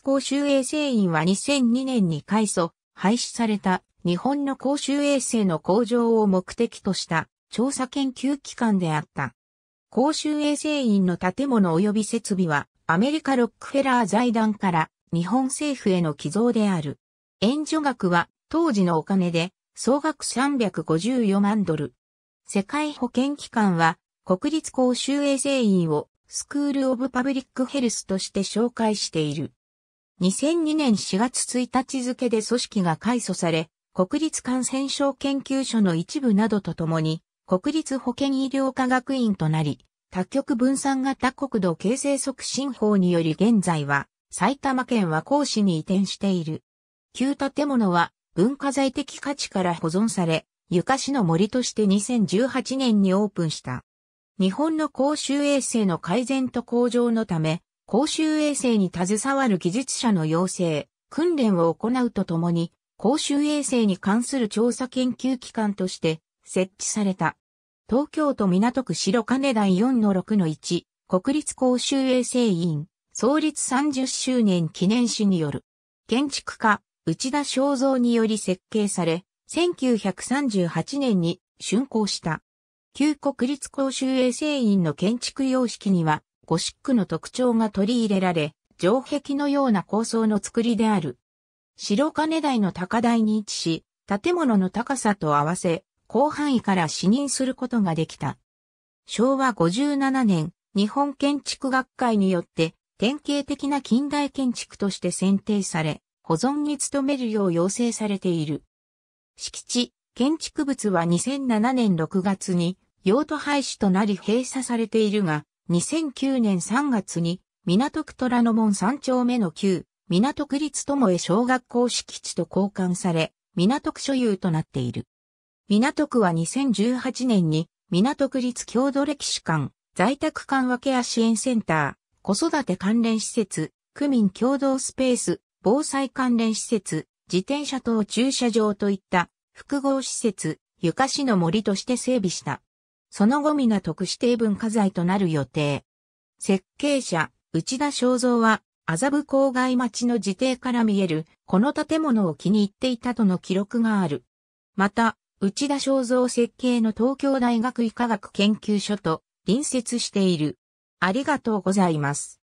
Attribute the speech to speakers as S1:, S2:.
S1: 公衆衛生院は2002年に改祖、廃止された日本の公衆衛生の向上を目的とした調査研究機関であった。公衆衛生院の建物及び設備はアメリカロックフェラー財団から日本政府への寄贈である。援助額は当時のお金で総額354万ドル。世界保健機関は国立公衆衛生院をスクールオブパブリックヘルスとして紹介している。2002年4月1日付で組織が改組され、国立感染症研究所の一部などとともに、国立保健医療科学院となり、多局分散型国土形成促進法により現在は、埼玉県和光市に移転している。旧建物は文化財的価値から保存され、床市の森として2018年にオープンした。日本の公衆衛生の改善と向上のため、公衆衛生に携わる技術者の養成、訓練を行うとともに、公衆衛生に関する調査研究機関として設置された。東京都港区白金台4-6-1、国立公衆衛生院、創立30周年記念誌による、建築家、内田正造により設計され、1938年に竣工した。旧国立公衆衛生院の建築様式には、ゴシックの特徴が取り入れられ、城壁のような構想の作りである。白金台の高台に位置し、建物の高さと合わせ、広範囲から視認することができた。昭和57年、日本建築学会によって、典型的な近代建築として選定され、保存に努めるよう要請されている。敷地、建築物は2007年6月に、用途廃止となり閉鎖されているが、2009年3月に港区虎ノ門3丁目の旧港区立友江小学校敷地と交換され、港区所有となっている。港区は2018年に港区立郷土歴史館、在宅館分けや支援センター、子育て関連施設、区民共同スペース、防災関連施設、自転車等駐車場といった複合施設、床市の森として整備した。その後皆特指定文化財となる予定。設計者、内田正造は、麻布郊外町の自邸から見える、この建物を気に入っていたとの記録がある。また、内田正造設計の東京大学医科学研究所と隣接している。ありがとうございます。